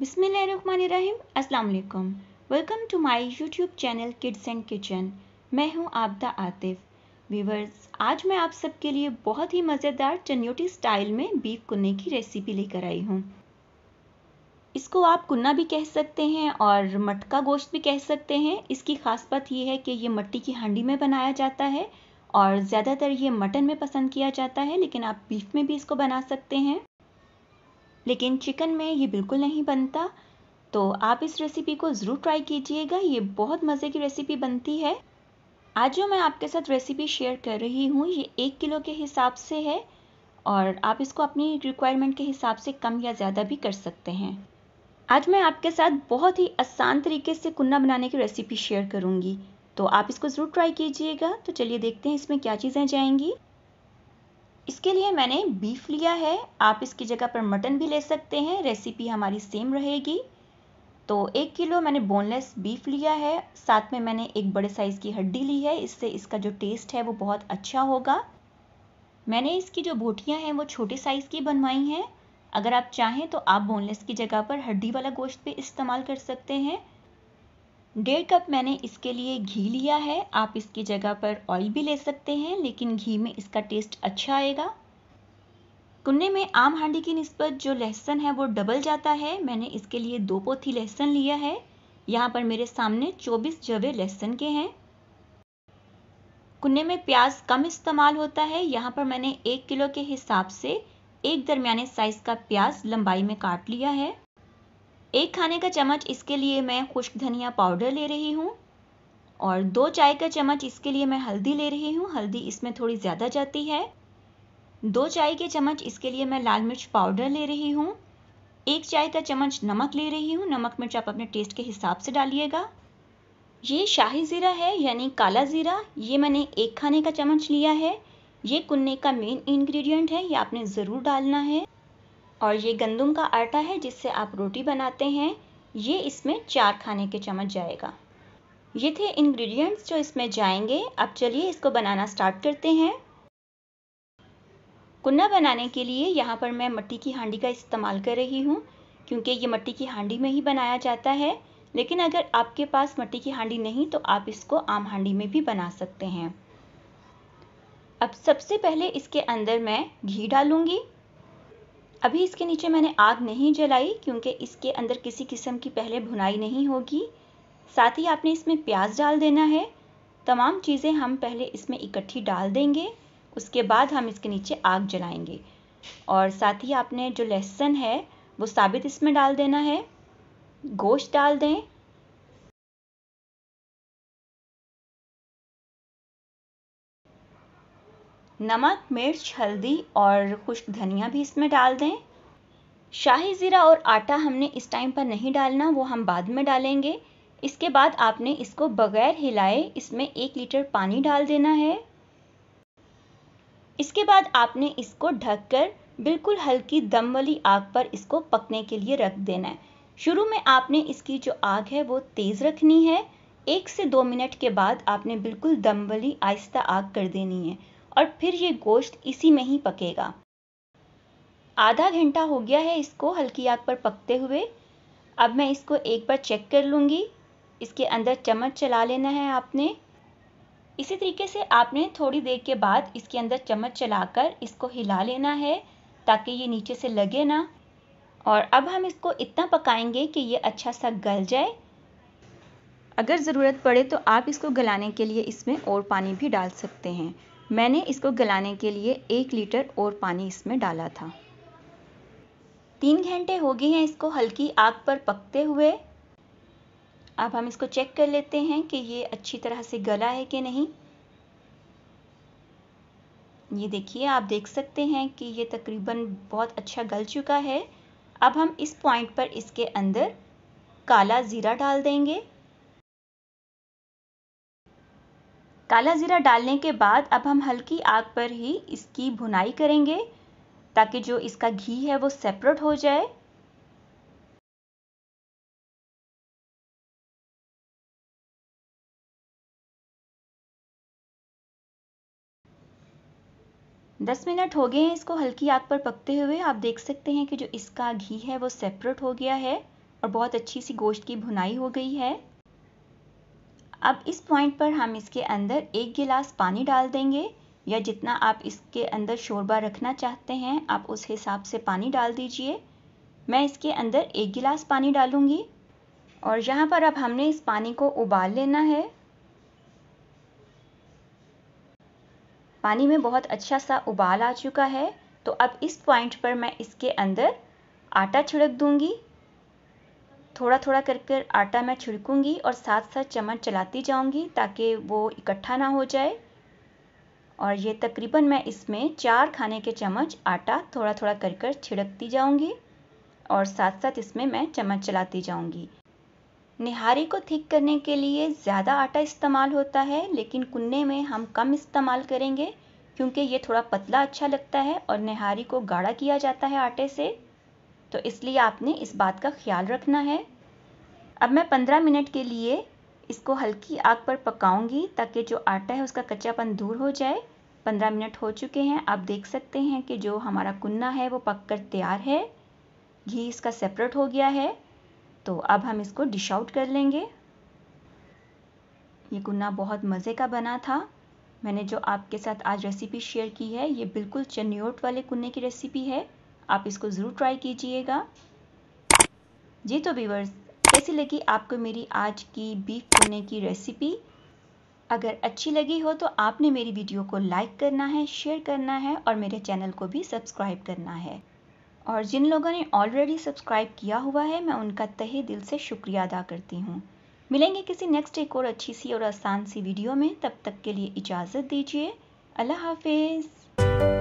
बिसमीम अस्सलाम welcome to my YouTube channel kids and kitchen मैं हूं आपदा आतिफ व्यूवर्स आज मैं आप सबके लिए बहुत ही मज़ेदार चन्योटी स्टाइल में बीफ कुन्ने की रेसिपी लेकर आई हूं इसको आप कुन्ना भी कह सकते हैं और मटका गोश्त भी कह सकते हैं इसकी खास बात यह है कि ये मट्टी की हांडी में बनाया जाता है और ज़्यादातर ये मटन में पसंद किया जाता है लेकिन आप बीफ में भी इसको बना सकते हैं लेकिन चिकन में ये बिल्कुल नहीं बनता तो आप इस रेसिपी को ज़रूर ट्राई कीजिएगा ये बहुत मज़े की रेसिपी बनती है आज जो मैं आपके साथ रेसिपी शेयर कर रही हूँ ये एक किलो के हिसाब से है और आप इसको अपनी रिक्वायरमेंट के हिसाब से कम या ज़्यादा भी कर सकते हैं आज मैं आपके साथ बहुत ही आसान तरीके से कुन्ना बनाने की रेसिपी शेयर करूँगी तो आप इसको ज़रूर ट्राई कीजिएगा तो चलिए देखते हैं इसमें क्या चीज़ें जाएंगी इसके लिए मैंने बीफ लिया है आप इसकी जगह पर मटन भी ले सकते हैं रेसिपी हमारी सेम रहेगी तो एक किलो मैंने बोनलेस बीफ लिया है साथ में मैंने एक बड़े साइज़ की हड्डी ली है इससे इसका जो टेस्ट है वो बहुत अच्छा होगा मैंने इसकी जो बोटियाँ हैं वो छोटे साइज़ की बनवाई हैं अगर आप चाहें तो आप बोनलेस की जगह पर हड्डी वाला गोश्त भी इस्तेमाल कर सकते हैं डेढ़ कप मैंने इसके लिए घी लिया है आप इसकी जगह पर ऑयल भी ले सकते हैं लेकिन घी में इसका टेस्ट अच्छा आएगा कुन्ने में आम हांडी की नस्बत जो लहसन है वो डबल जाता है मैंने इसके लिए दो पोथी लहसन लिया है यहाँ पर मेरे सामने 24 जवे लहसन के हैं कुन्ने में प्याज कम इस्तेमाल होता है यहाँ पर मैंने एक किलो के हिसाब से एक दरमियाने साइज का प्याज लंबाई में काट लिया है एक खाने का चम्मच इसके लिए मैं खुश्क धनिया पाउडर ले रही हूँ और दो चाय का चम्मच इसके लिए मैं हल्दी ले रही हूँ हल्दी इसमें थोड़ी ज़्यादा जाती है दो चाय के चम्मच इसके लिए मैं लाल मिर्च पाउडर ले रही हूँ एक चाय का चम्मच नमक ले रही हूँ नमक मिर्च आप अपने टेस्ट के हिसाब से डालिएगा ये शाही ज़ीरा है यानी काला ज़ीरा ये मैंने एक खाने का चम्मच लिया है ये कुन्ने का मेन इंग्रेडिएंट है ये आपने ज़रूर डालना है और ये गंदम का आटा है जिससे आप रोटी बनाते हैं ये इसमें चार खाने के चम्मच जाएगा ये थे इंग्रेडिएंट्स जो इसमें जाएंगे अब चलिए इसको बनाना स्टार्ट करते हैं कुन्ना बनाने के लिए यहाँ पर मैं मट्टी की हांडी का इस्तेमाल कर रही हूँ क्योंकि ये मट्टी की हांडी में ही बनाया जाता है लेकिन अगर आपके पास मट्टी की हांडी नहीं तो आप इसको आम हांडी में भी बना सकते हैं अब सबसे पहले इसके अंदर मैं घी डालूंगी अभी इसके नीचे मैंने आग नहीं जलाई क्योंकि इसके अंदर किसी किस्म की पहले भुनाई नहीं होगी साथ ही आपने इसमें प्याज डाल देना है तमाम चीज़ें हम पहले इसमें इकट्ठी डाल देंगे उसके बाद हम इसके नीचे आग जलाएंगे और साथ ही आपने जो लहसुन है वो साबित इसमें डाल देना है गोश्त डाल दें नमक मिर्च हल्दी और खुश्क धनिया भी इसमें डाल दें शाही ज़ीरा और आटा हमने इस टाइम पर नहीं डालना वो हम बाद में डालेंगे इसके बाद आपने इसको बगैर हिलाए इसमें एक लीटर पानी डाल देना है इसके बाद आपने इसको ढककर बिल्कुल हल्की दम वाली आग पर इसको पकने के लिए रख देना है शुरू में आपने इसकी जो आग है वो तेज़ रखनी है एक से दो मिनट के बाद आपने बिल्कुल दम वाली आहिस्ता आग कर देनी है और फिर ये गोश्त इसी में ही पकेगा आधा घंटा हो गया है इसको हल्की आग पर पकते हुए अब मैं इसको एक बार चेक कर लूँगी इसके अंदर चम्मच चला लेना है आपने इसी तरीके से आपने थोड़ी देर के बाद इसके अंदर चम्मच चलाकर इसको हिला लेना है ताकि ये नीचे से लगे ना और अब हम इसको इतना पकाएंगे कि ये अच्छा सा गल जाए अगर ज़रूरत पड़े तो आप इसको गलाने के लिए इसमें और पानी भी डाल सकते हैं मैंने इसको गलाने के लिए एक लीटर और पानी इसमें डाला था तीन घंटे हो गए हैं इसको हल्की आग पर पकते हुए अब हम इसको चेक कर लेते हैं कि ये अच्छी तरह से गला है कि नहीं ये देखिए आप देख सकते हैं कि ये तकरीबन बहुत अच्छा गल चुका है अब हम इस पॉइंट पर इसके अंदर काला ज़ीरा डाल देंगे काला ज़ीरा डालने के बाद अब हम हल्की आग पर ही इसकी भुनाई करेंगे ताकि जो इसका घी है वो सेपरेट हो जाए दस मिनट हो गए हैं इसको हल्की आग पर पकते हुए आप देख सकते हैं कि जो इसका घी है वो सेपरेट हो गया है और बहुत अच्छी सी गोश्त की भुनाई हो गई है अब इस पॉइंट पर हम इसके अंदर एक गिलास पानी डाल देंगे या जितना आप इसके अंदर शोरबा रखना चाहते हैं आप उस हिसाब से पानी डाल दीजिए मैं इसके अंदर एक गिलास पानी डालूँगी और यहाँ पर अब हमने इस पानी को उबाल लेना है पानी में बहुत अच्छा सा उबाल आ चुका है तो अब इस पॉइंट पर मैं इसके अंदर आटा छिड़क दूंगी थोड़ा थोड़ा कर कर आटा मैं छिड़कूँगी और साथ साथ चम्मच चलाती जाऊँगी ताकि वो इकट्ठा ना हो जाए और ये तकरीबन मैं इसमें चार खाने के चम्मच आटा थोड़ा थोड़ा कर कर छिड़कती जाऊँगी और साथ साथ इसमें मैं चम्मच चलाती जाऊँगी निहारी को ठीक करने के लिए ज़्यादा आटा इस्तेमाल होता है लेकिन कुन्ने में हम कम इस्तेमाल करेंगे क्योंकि ये थोड़ा पतला अच्छा लगता है और निहारी को गाढ़ा किया जाता है आटे से तो इसलिए आपने इस बात का ख्याल रखना है अब मैं 15 मिनट के लिए इसको हल्की आग पर पकाऊंगी ताकि जो आटा है उसका कच्चापन दूर हो जाए 15 मिनट हो चुके हैं आप देख सकते हैं कि जो हमारा कुन्ना है वो पककर तैयार है घी इसका सेपरेट हो गया है तो अब हम इसको डिश आउट कर लेंगे ये कुन्ना बहुत मज़े का बना था मैंने जो आपके साथ आज रेसिपी शेयर की है ये बिल्कुल चन्योट वाले कुन्ने की रेसिपी है आप इसको ज़रूर ट्राई कीजिएगा जी तो व्यूवर्स कैसी लगी आपको मेरी आज की बीफ पुने की रेसिपी अगर अच्छी लगी हो तो आपने मेरी वीडियो को लाइक करना है शेयर करना है और मेरे चैनल को भी सब्सक्राइब करना है और जिन लोगों ने ऑलरेडी सब्सक्राइब किया हुआ है मैं उनका तहे दिल से शुक्रिया अदा करती हूँ मिलेंगे किसी नेक्स्ट एक और अच्छी सी और आसान सी वीडियो में तब तक के लिए इजाज़त दीजिए अल्लाह हाफिज़